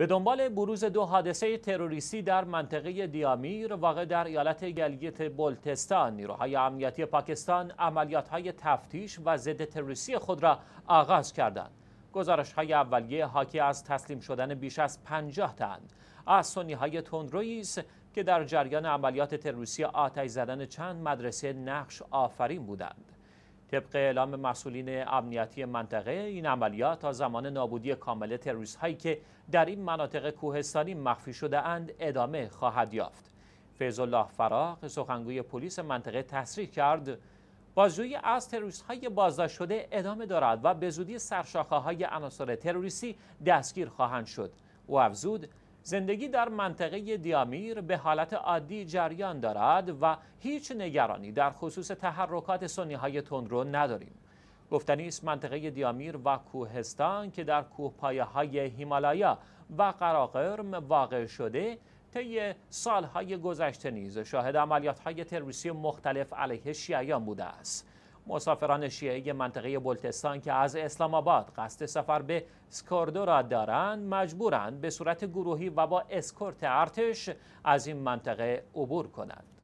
به دنبال بروز دو حادثه تروریستی در منطقه دیامیر واقع در ایالت گلگیت بلتستان نیروهای امنیتی پاکستان های تفتیش و ضد تروریستی خود را آغاز کردند گزارش های اولیه حاکی از تسلیم شدن بیش از 50 تن از سنی های تندرویی که در جریان عملیات تروریستی آتش زدن چند مدرسه نقش آفرین بودند طبق اعلام مسئولین امنیتی منطقه این عملیات تا زمان نابودی کامل تروریست هایی که در این مناطق کوهستانی مخفی شده اند ادامه خواهد یافت فیض الله فراق سخنگوی پلیس منطقه تصریح کرد بازجویی از تروریست های بازداشت شده ادامه دارد و به زودی سرشاخه های عناصر تروریستی دستگیر خواهند شد او افزود زندگی در منطقه دیامیر به حالت عادی جریان دارد و هیچ نگرانی در خصوص تحرکات سنی های تندرو نداریم گفتنی است منطقه دیامیر و کوهستان که در کوهپایه های هیمالایا و قراقرم واقع شده طی سالهای گذشته نیز شاهد عملیات های تروریستی مختلف علیه شیعیان بوده است مسافران شیعه منطقه بلتستان که از اسلام آباد قصد سفر به سکاردو را دارند مجبورند به صورت گروهی و با اسکورت ارتش از این منطقه عبور کنند